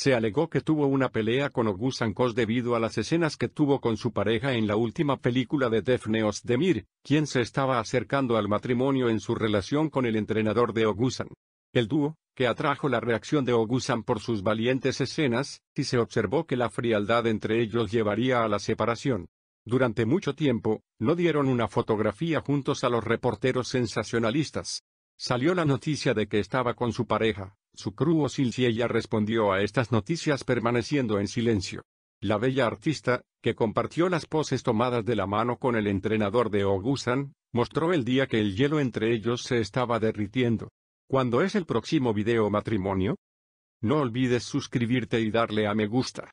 Se alegó que tuvo una pelea con Ogusan Kos debido a las escenas que tuvo con su pareja en la última película de Defne Demir, quien se estaba acercando al matrimonio en su relación con el entrenador de Ogusan. El dúo, que atrajo la reacción de Ogusan por sus valientes escenas, y se observó que la frialdad entre ellos llevaría a la separación. Durante mucho tiempo, no dieron una fotografía juntos a los reporteros sensacionalistas. Salió la noticia de que estaba con su pareja, su crúo si ella respondió a estas noticias permaneciendo en silencio. La bella artista, que compartió las poses tomadas de la mano con el entrenador de Oguzan, mostró el día que el hielo entre ellos se estaba derritiendo. ¿Cuándo es el próximo video matrimonio? No olvides suscribirte y darle a me gusta.